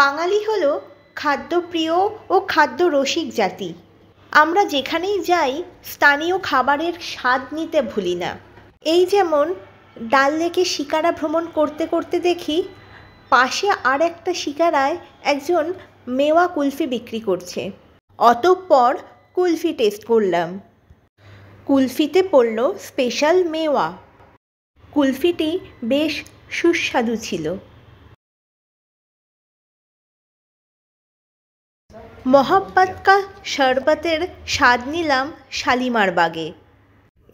বাঙালি হল খাদ্যপ্রিয় ও খাদ্যরসিক জাতি আমরা যেখানেই যাই স্থানীয় খাবারের স্বাদ নিতে ভুলি না এই যেমন ডাল লেকে শিকারা ভ্রমণ করতে করতে দেখি পাশে আর একটা শিকারায় একজন মেওয়া কুলফি বিক্রি করছে অতঃপর কুলফি টেস্ট করলাম কুলফিতে পড়ল স্পেশাল মেওয়া কুলফিটি বেশ সুস্বাদু ছিল মহাব্বাত কা শরবতের স্বাদ নিলাম শালিমার বাগে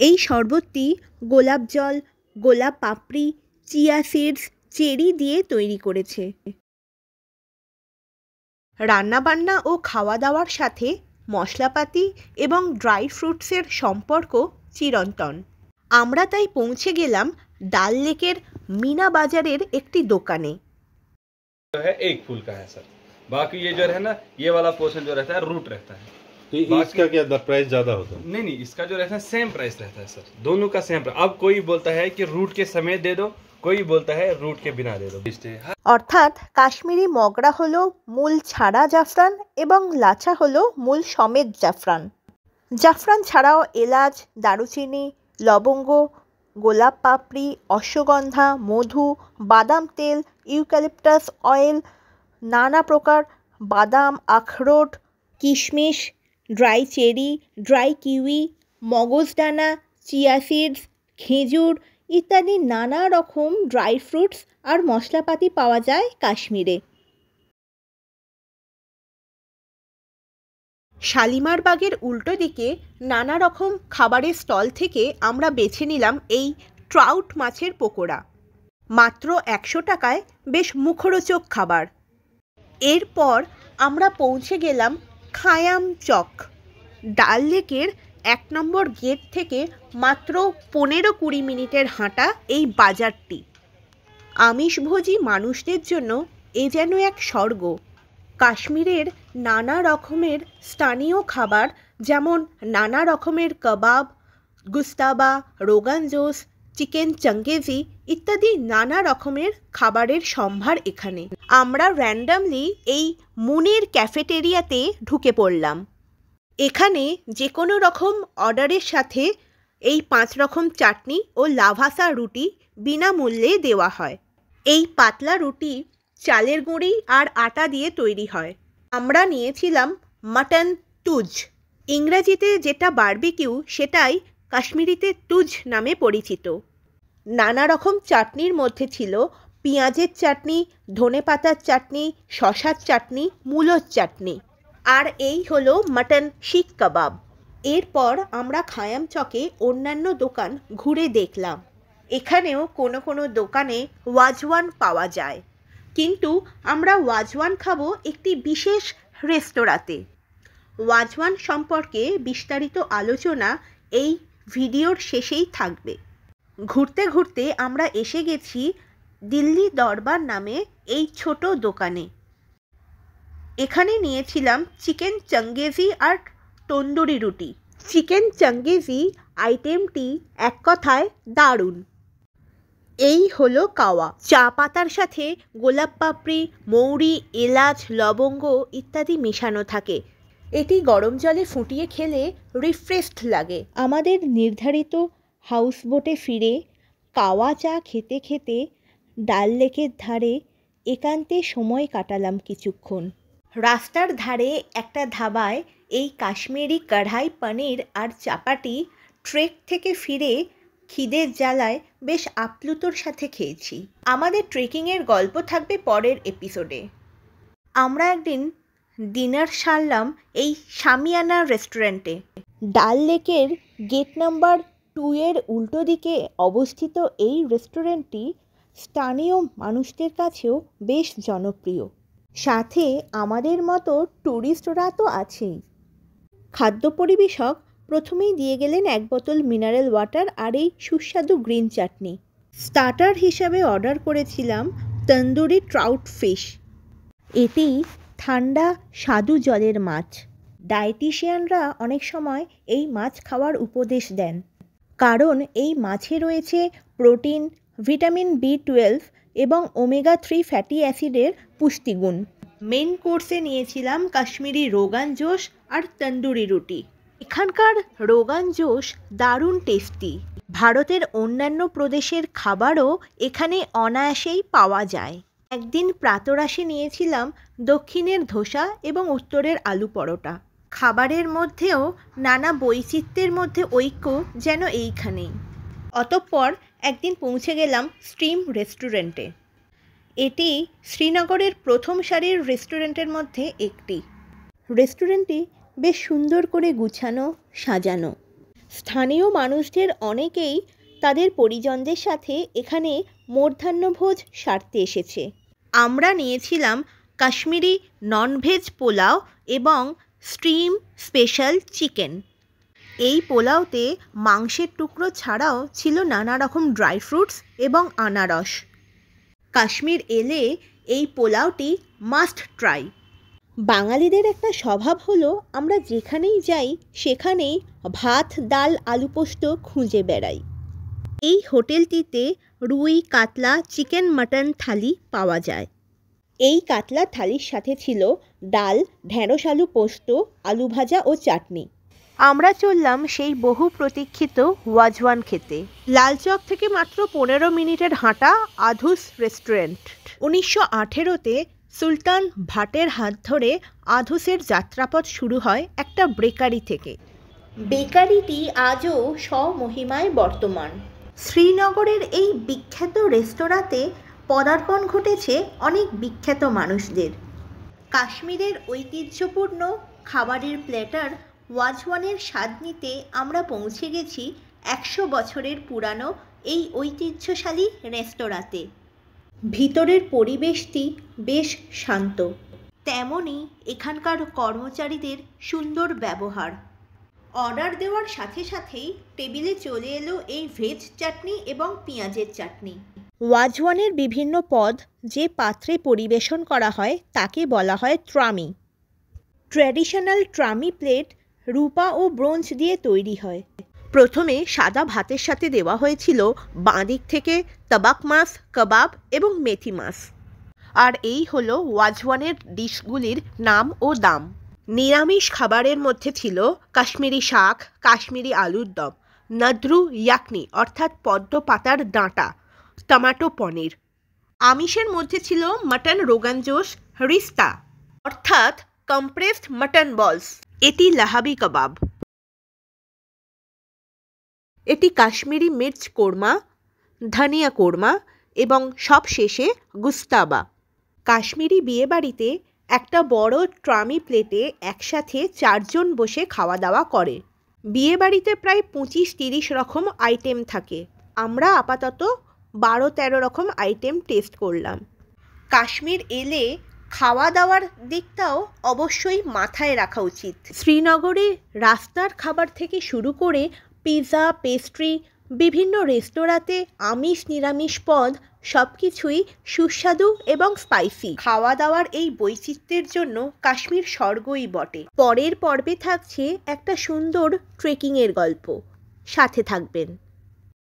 এই শরবতটি গোলাপ জল গোলাপ পাপড়ি চিয়া সিডস চেরি দিয়ে তৈরি করেছে রান্নাবান্না ও খাওয়া দাওয়ার সাথে মশলাপাতি এবং ড্রাই ফ্রুটসের সম্পর্ক চিরন্তন আমরা তাই পৌঁছে গেলাম ডাল লেকের মিনা বাজারের একটি দোকানে হ্যাঁ স্যার बाकी ये जो है ना ये वाला पोर्सन जो रहता है रूट रहता है तो इसका क्या प्राइस ज्यादा होता है नहीं नहीं इसका जो रहता है सेम प्राइस रहता है सर दोनों का सेम अब कोई बोलता है कि रूट के समय दे दो कोई बोलता है रूट के बिना दे दो अर्थात काश्मीरी মগরা हलो मूल छाड़ा जाफरान एवं लाचा हलो मूल समेत जाफरान जाफरान छाड़ाओ এলাচ দারুচিনি लवंग गोलाप पापड़ी अश्वगंधा मधु बदाम तेल यूकालिप्टस অয়েল নানা প্রকার বাদাম আখরোট কিশমিশ ড্রাই চেরি ড্রাই কিউই মগজডানা চিয়া সিডস খেজুর ইত্যাদি নানা রকম ড্রাই ফ্রুটস আর মশলাপাতি পাওয়া যায় কাশ্মীরে শালিমার বাগের উল্টো দিকে নানা রকম খাবারের স্টল থেকে আমরা বেছে নিলাম এই ট্রাউট মাছের পকোড়া মাত্র একশো টাকায় বেশ মুখরোচক খাবার এরপর আমরা পৌঁছে গেলাম খায়াম চক ডাল লেকের এক নম্বর গেট থেকে মাত্র পনেরো কুড়ি মিনিটের হাঁটা এই বাজারটি আমিষভোজী মানুষদের জন্য এ যেন এক স্বর্গ কাশ্মীরের নানা রকমের স্থানীয় খাবার যেমন নানা রকমের কবাব গুস্তাবা রোগান জোস চিকেন চাঙ্গেজি ইত্যাদি নানা রকমের খাবারের সম্ভার এখানে আমরা র্যান্ডামলি এই মুনের ক্যাফেটেরিয়াতে ঢুকে পড়লাম এখানে যে কোনো রকম অর্ডারের সাথে এই পাঁচ রকম চাটনি ও লাভাসা রুটি বিনামূল্যে দেওয়া হয় এই পাতলা রুটি চালের গুঁড়ি আর আটা দিয়ে তৈরি হয় আমরা নিয়েছিলাম মাটন টুজ ইংরেজিতে যেটা বার্বিকিউ সেটাই কাশ্মীরিতে তুজ নামে পরিচিত নানা রকম চাটনির মধ্যে ছিল পেঁয়াজের চাটনি ধনে পাতার চাটনি শশার চাটনি মূলর চাটনি আর এই হলো মাটন শিখ কাবাব এরপর আমরা খায়াম চকে অন্যান্য দোকান ঘুরে দেখলাম এখানেও কোনো কোনো দোকানে ওয়াজওয়ান পাওয়া যায় কিন্তু আমরা ওয়াজওয়ান খাবো একটি বিশেষ রেস্তোরাঁতে ওয়াজওয়ান সম্পর্কে বিস্তারিত আলোচনা এই ভিডিওর শেষেই থাকবে ঘুরতে ঘুরতে আমরা এসে গেছি দিল্লি দরবার নামে এই ছোট দোকানে এখানে নিয়েছিলাম চিকেন চঙ্গেজি আর তন্দুরি রুটি চিকেন চঙ্গেজি আইটেমটি এক কথায় দারুণ এই হলো কাওয়া চা পাতার সাথে গোলাপ পাপড়ি মৌরি এলাচ লবঙ্গ ইত্যাদি মেশানো থাকে এটি গরম জলে ফুটিয়ে খেলে রিফ্রেশড লাগে আমাদের নির্ধারিত হাউস বোটে ফিরে কাওয়া চা খেতে খেতে ডাল লেকের ধারে একান্তে সময় কাটালাম কিছুক্ষণ রাস্তার ধারে একটা ধাবায় এই কাশ্মীরি কাড়াই পনির আর চাপাটি ট্রেক থেকে ফিরে খিদের জ্বালায় বেশ আপ্লুতর সাথে খেয়েছি আমাদের ট্রেকিংয়ের গল্প থাকবে পরের এপিসোডে আমরা একদিন ডিনার সারলাম এই সামিয়ানা রেস্টুরেন্টে ডাল লেকের গেট নাম্বার টু এর উল্টো দিকে অবস্থিত এই রেস্টুরেন্টটি স্থানীয় মানুষদের কাছেও বেশ জনপ্রিয় সাথে আমাদের মতো ট্যুরিস্টরা তো আছেই খাদ্য পরিবেশক প্রথমেই দিয়ে গেলেন এক বোতল মিনারেল ওয়াটার আর এই সুস্বাদু গ্রিন চাটনি স্টার্টার হিসাবে অর্ডার করেছিলাম তন্দুরি ট্রাউট ফিশ এটি ঠান্ডা স্বাদু জলের মাছ ডায়েটিশিয়ানরা অনেক সময় এই মাছ খাওয়ার উপদেশ দেন কারণ এই মাছে রয়েছে প্রোটিন ভিটামিন বি টুয়েলভ এবং ওমেগা থ্রি ফ্যাটি অ্যাসিডের পুষ্টিগুণ মেন কোর্সে নিয়েছিলাম কাশ্মীরি রোগান জোশ আর তন্দুরি রুটি এখানকার রোগান জোশ দারুণ টেস্টি ভারতের অন্যান্য প্রদেশের খাবারও এখানে অনায়াসেই পাওয়া যায় একদিন প্রাতরাশি নিয়েছিলাম দক্ষিণের ধোসা এবং উত্তরের আলু পরোটা খাবারের মধ্যেও নানা বৈচিত্র্যের মধ্যে ঐক্য যেন এইখানেই অতঃপর একদিন পৌঁছে গেলাম স্ট্রিম রেস্টুরেন্টে এটি শ্রীনগরের প্রথম সারির রেস্টুরেন্টের মধ্যে একটি রেস্টুরেন্টটি বেশ সুন্দর করে গুছানো সাজানো স্থানীয় মানুষদের অনেকেই তাদের পরিজনদের সাথে এখানে মধ্যাহ্নভোজ সারতে এসেছে আমরা নিয়েছিলাম কাশ্মীরি ননভেজ পোলাও এবং স্ট্রিম স্পেশাল চিকেন এই পোলাওতে মাংসের টুকরো ছাড়াও ছিল নানা রকম ড্রাই ফ্রুটস এবং আনারস কাশ্মীর এলে এই পোলাওটি মাস্ট ট্রাই বাঙালিদের একটা স্বভাব হলো আমরা যেখানেই যাই সেখানেই ভাত ডাল আলু পোস্ত খুঁজে বেড়াই এই হোটেলটিতে রুই কাতলা চিকেন মাটন থালি পাওয়া যায় এই কাতলা থালির সাথে ছিল ডাল ঢ্যাঁড়স আলু পোস্ত আলু ভাজা ও চাটনি আমরা চললাম সেই বহু প্রতীক্ষিত ওয়াজওয়ান খেতে লালচক থেকে মাত্র পনেরো মিনিটের হাঁটা আধুস রেস্টুরেন্ট উনিশশো আঠেরোতে সুলতান ভাটের হাত ধরে আধুসের যাত্রাপথ শুরু হয় একটা বেকারি থেকে বেকারিটি আজও স্বমহিমায় বর্তমান শ্রীনগরের এই বিখ্যাত রেস্তোরাঁতে পদার্পণ ঘটেছে অনেক বিখ্যাত মানুষদের কাশ্মীরের ঐতিহ্যপূর্ণ খাবারের প্ল্যাটার ওয়াজওয়ানের স্বাদ নিতে আমরা পৌঁছে গেছি একশো বছরের পুরানো এই ঐতিহ্যশালী রেস্তোরাঁতে ভিতরের পরিবেশটি বেশ শান্ত তেমনই এখানকার কর্মচারীদের সুন্দর ব্যবহার অর্ডার দেওয়ার সাথে সাথেই টেবিলে চলে এলো এই ভেজ চাটনি এবং পেঁয়াজের চাটনি ওয়াজওয়ানের বিভিন্ন পদ যে পাত্রে পরিবেশন করা হয় তাকে বলা হয় ট্রামি ট্র্যাডিশনাল ট্রামি প্লেট রূপা ও ব্রোঞ্জ দিয়ে তৈরি হয় প্রথমে সাদা ভাতের সাথে দেওয়া হয়েছিল বাঁদিক থেকে তবাক মাছ কাবাব এবং মেথি মাছ আর এই হলো ওয়াজওয়ানের ডিশগুলির নাম ও দাম নিরামিষ খাবারের মধ্যে ছিল কাশ্মীরি শাক কাশ্মীরি আলুর দম নাদ্রু ইয়াকনি অর্থাৎ পদ্ম পাতার ডাঁটা টমাটো পনির আমিষের মধ্যে ছিল মাটন রোগান জোশ রিস্তা অর্থাৎ কম্প্রেসড মাটন বলস এটি লাহাবি কাবাব এটি কাশ্মীরি মির্চ কোরমা ধনিয়া কোরমা এবং সব শেষে গুস্তাবা কাশ্মীরি বিয়েবাড়িতে একটা বড় ট্রামি প্লেটে একসাথে চারজন বসে খাওয়া দাওয়া করে বিয়েবাড়িতে প্রায় পঁচিশ তিরিশ রকম আইটেম থাকে আমরা আপাতত বারো তেরো রকম আইটেম টেস্ট করলাম কাশ্মীর এলে খাওয়া দাওয়ার দিকটাও অবশ্যই মাথায় রাখা উচিত শ্রীনগরে রাস্তার খাবার থেকে শুরু করে পিৎজা পেস্ট্রি বিভিন্ন রেস্তোরাঁতে আমিষ নিরামিষ পদ সব কিছুই সুস্বাদু এবং স্পাইসি খাওয়া দাওয়ার এই বৈচিত্র্যের জন্য কাশ্মীর স্বর্গই বটে পরের পর্বে থাকছে একটা সুন্দর ট্রেকিংয়ের গল্প সাথে থাকবেন